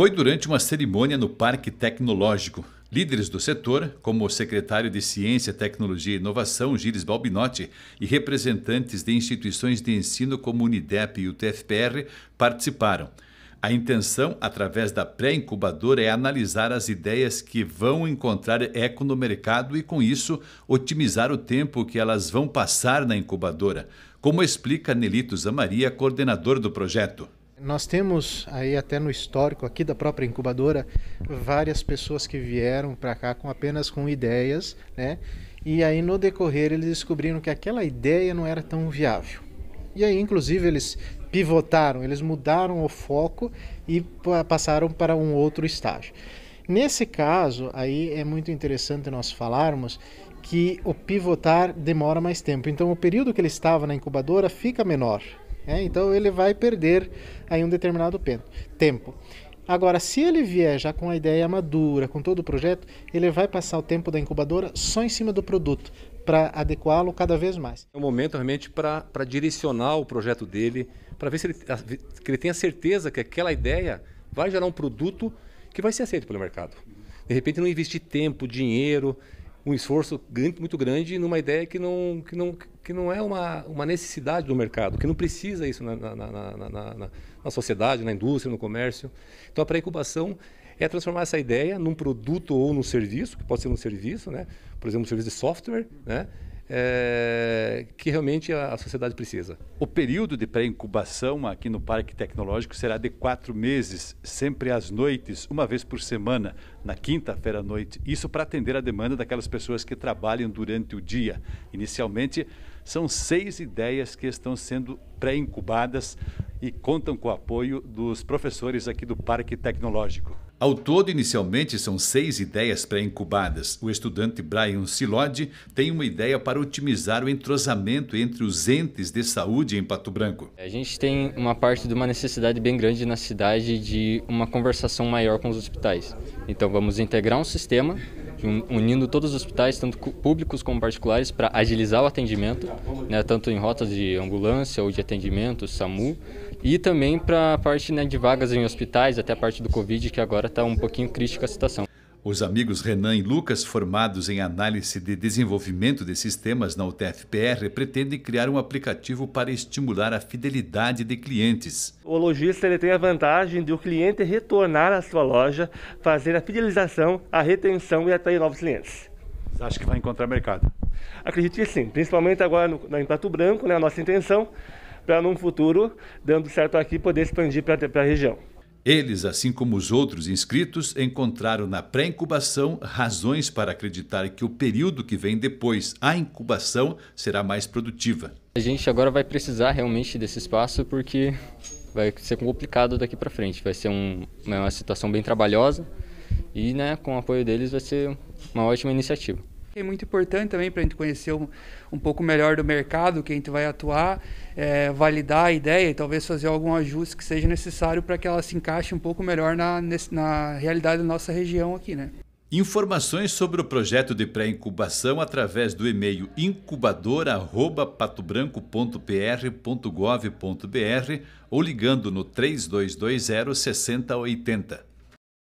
Foi durante uma cerimônia no Parque Tecnológico. Líderes do setor, como o secretário de Ciência, Tecnologia e Inovação, Gilles Balbinotti, e representantes de instituições de ensino como o UNIDEP e o TFPR, participaram. A intenção, através da pré-incubadora, é analisar as ideias que vão encontrar eco no mercado e, com isso, otimizar o tempo que elas vão passar na incubadora, como explica Nelito Zamaria, coordenador do projeto. Nós temos aí até no histórico aqui da própria incubadora várias pessoas que vieram para cá com apenas com ideias, né? E aí no decorrer eles descobriram que aquela ideia não era tão viável. E aí inclusive eles pivotaram, eles mudaram o foco e passaram para um outro estágio. Nesse caso, aí é muito interessante nós falarmos que o pivotar demora mais tempo. Então, o período que ele estava na incubadora fica menor. É, então ele vai perder aí um determinado tempo. Agora, se ele vier já com a ideia madura, com todo o projeto, ele vai passar o tempo da incubadora só em cima do produto, para adequá-lo cada vez mais. É um momento realmente para direcionar o projeto dele, para ver se ele, que ele tenha certeza que aquela ideia vai gerar um produto que vai ser aceito pelo mercado. De repente, não investir tempo, dinheiro, um esforço muito grande numa ideia que não, que não, que não é uma, uma necessidade do mercado, que não precisa isso na, na, na, na sociedade, na indústria, no comércio. Então a pré-incubação é transformar essa ideia num produto ou num serviço, que pode ser um serviço, né? por exemplo, um serviço de software, né? é, que realmente a, sociedade precisa. O período de pré-incubação aqui no Parque Tecnológico será de quatro meses, sempre às noites, uma vez por semana, na quinta-feira à noite. Isso para atender a demanda daquelas pessoas que trabalham durante o dia. Inicialmente, são seis ideias que estão sendo pré-incubadas e contam com o apoio dos professores aqui do Parque Tecnológico. Ao todo, inicialmente, são seis ideias pré-incubadas. O estudante Brian Silode tem uma ideia para otimizar o entrosamento entre os entes de saúde em Pato Branco. A gente tem uma parte de uma necessidade bem grande na cidade de uma conversação maior com os hospitais. Então, vamos integrar um sistema unindo todos os hospitais, tanto públicos como particulares, para agilizar o atendimento, né, tanto em rotas de ambulância ou de atendimento, SAMU, e também para a parte né, de vagas em hospitais, até a parte do Covid, que agora está um pouquinho crítica a situação. Os amigos Renan e Lucas, formados em análise de desenvolvimento de sistemas na UTFPR, pretendem criar um aplicativo para estimular a fidelidade de clientes. O lojista ele tem a vantagem de o cliente retornar à sua loja, fazer a fidelização, a retenção e atrair novos clientes. Você acha que vai encontrar mercado? Acredito que sim, principalmente agora no, no, Branco, né, a nossa intenção, para num futuro, dando certo aqui, poder expandir para a região. Eles, assim como os outros inscritos, encontraram na pré-incubação razões para acreditar que o período que vem depois, a incubação, será mais produtiva. A gente agora vai precisar realmente desse espaço porque vai ser complicado daqui para frente. Vai ser um, né, uma situação bem trabalhosa e, né, com o apoio deles, vai ser uma ótima iniciativa. É muito importante também para a gente conhecer um, um, pouco melhor do mercado que a gente vai atuar, é, validar a ideia e talvez fazer algum ajuste que seja necessário para que ela se encaixe um pouco melhor na, na realidade da nossa região aqui, né? Informações sobre o projeto de pré-incubação através do e-mail incubadora.patobranco.pr.gov.br ou ligando no 3220 6080.